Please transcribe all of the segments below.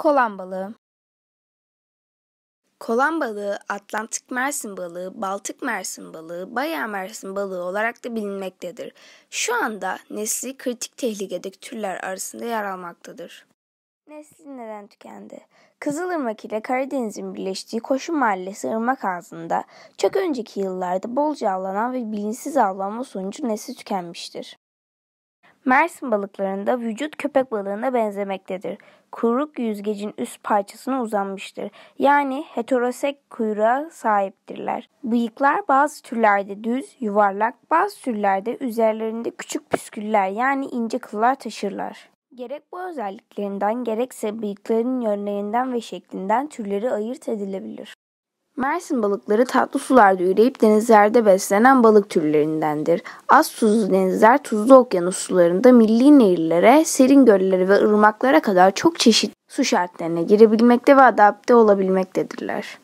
Kolan balığı Kolan balığı, Atlantik mersin balığı, Baltık mersin balığı, Bayağı mersin balığı olarak da bilinmektedir. Şu anda nesli kritik tehlikedeki türler arasında yer almaktadır. Nesli neden tükendi? Kızılırmak ile Karadeniz'in birleştiği Koşu Mahallesi Irmak ağzında çok önceki yıllarda bolca avlanan ve bilinçsiz avlanma sonucu nesli tükenmiştir. Mersin balıklarında vücut köpek balığına benzemektedir. Kuyruk yüzgecin üst parçasına uzanmıştır. Yani heterosek kuyruğa sahiptirler. Bıyıklar bazı türlerde düz, yuvarlak, bazı türlerde üzerlerinde küçük püsküller yani ince kıllar taşırlar. Gerek bu özelliklerinden gerekse bıyıkların yönlerinden ve şeklinden türleri ayırt edilebilir. Mersin balıkları tatlı sularda üreyip denizlerde beslenen balık türlerindendir. Az tuzlu denizler tuzlu okyanus sularında milli nehirlere, serin göllere ve ırmaklara kadar çok çeşitli su şartlarına girebilmekte ve adapte olabilmektedirler.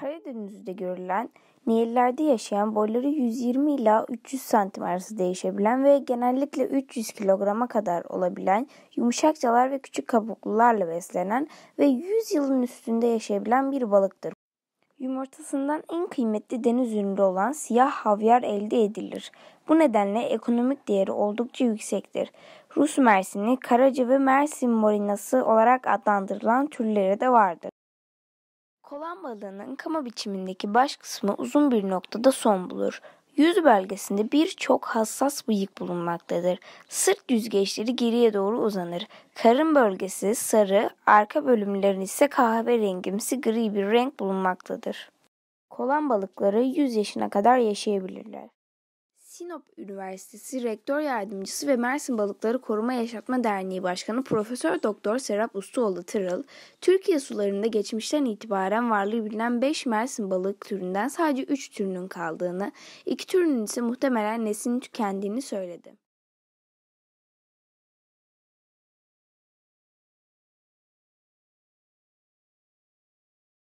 Karadeniz'de görülen Nehirlerde yaşayan boyları 120 ila 300 santim arası değişebilen ve genellikle 300 kilograma kadar olabilen yumuşakçalar ve küçük kabuklularla beslenen ve 100 yılın üstünde yaşayabilen bir balıktır. Yumurtasından en kıymetli deniz ürünü olan siyah havyar elde edilir. Bu nedenle ekonomik değeri oldukça yüksektir. Rus mersini, karaca ve mersin morinası olarak adlandırılan türleri de vardır. Kolan balığının kama biçimindeki baş kısmı uzun bir noktada son bulur. Yüz bölgesinde birçok hassas bıyık bulunmaktadır. Sırt yüzgeçleri geriye doğru uzanır. Karın bölgesi sarı, arka bölümlerin ise kahverengimsi gri bir renk bulunmaktadır. Kolan balıkları 100 yaşına kadar yaşayabilirler. Sinop Üniversitesi Rektör Yardımcısı ve Mersin Balıkları Koruma Yaşatma Derneği Başkanı Profesör Doktor Serap Ustuoğlu Tırıl, Türkiye sularında geçmişten itibaren varlığı bilinen 5 Mersin balık türünden sadece 3 türünün kaldığını, 2 türünün ise muhtemelen neslinin tükendiğini söyledi.